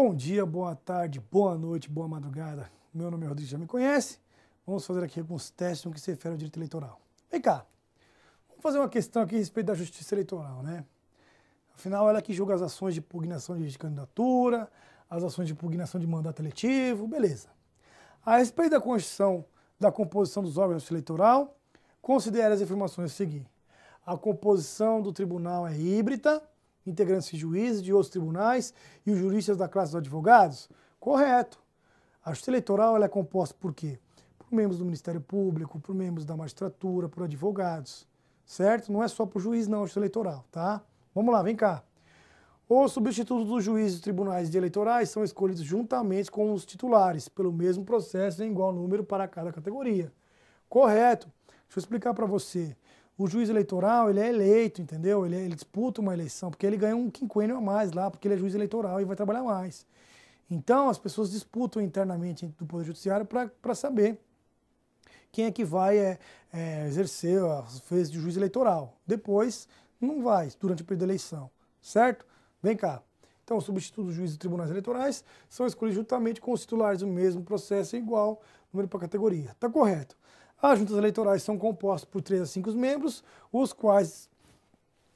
Bom dia, boa tarde, boa noite, boa madrugada. Meu nome é Rodrigo, já me conhece. Vamos fazer aqui alguns testes no que se refere ao direito eleitoral. Vem cá, vamos fazer uma questão aqui a respeito da justiça eleitoral, né? Afinal, ela é que julga as ações de impugnação de candidatura, as ações de impugnação de mandato eletivo, beleza. A respeito da Constituição da composição dos órgãos eleitoral, considere as informações a seguir. A composição do tribunal é híbrida, integrantes de juízes de outros tribunais e os juristas da classe dos advogados? Correto. A justiça eleitoral ela é composta por quê? Por membros do Ministério Público, por membros da magistratura, por advogados, certo? Não é só por juiz, não, a justiça eleitoral, tá? Vamos lá, vem cá. Os substitutos dos juízes e tribunais de eleitorais são escolhidos juntamente com os titulares, pelo mesmo processo em igual número para cada categoria. Correto. Deixa eu explicar para você o juiz eleitoral ele é eleito, entendeu? Ele, é, ele, disputa uma eleição, porque ele ganha um quinquênio a mais lá, porque ele é juiz eleitoral e vai trabalhar mais. Então as pessoas disputam internamente do Poder Judiciário para saber quem é que vai é, é, exercer as fez de juiz eleitoral. Depois não vai, durante o período da eleição, certo? Vem cá. Então, os substitutos juízes e tribunais eleitorais são escolhidos juntamente com os titulares do mesmo processo igual, número para categoria. Está correto. As juntas eleitorais são compostas por três a cinco membros, os quais,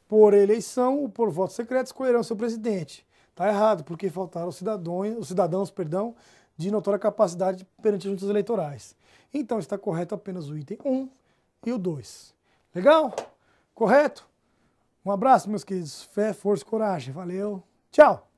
por eleição ou por voto secreto, escolherão seu presidente. Está errado, porque faltaram os cidadãos, os cidadãos perdão, de notória capacidade perante as juntas eleitorais. Então está correto apenas o item 1 e o 2. Legal? Correto? Um abraço, meus queridos. Fé, força, coragem. Valeu. Tchau!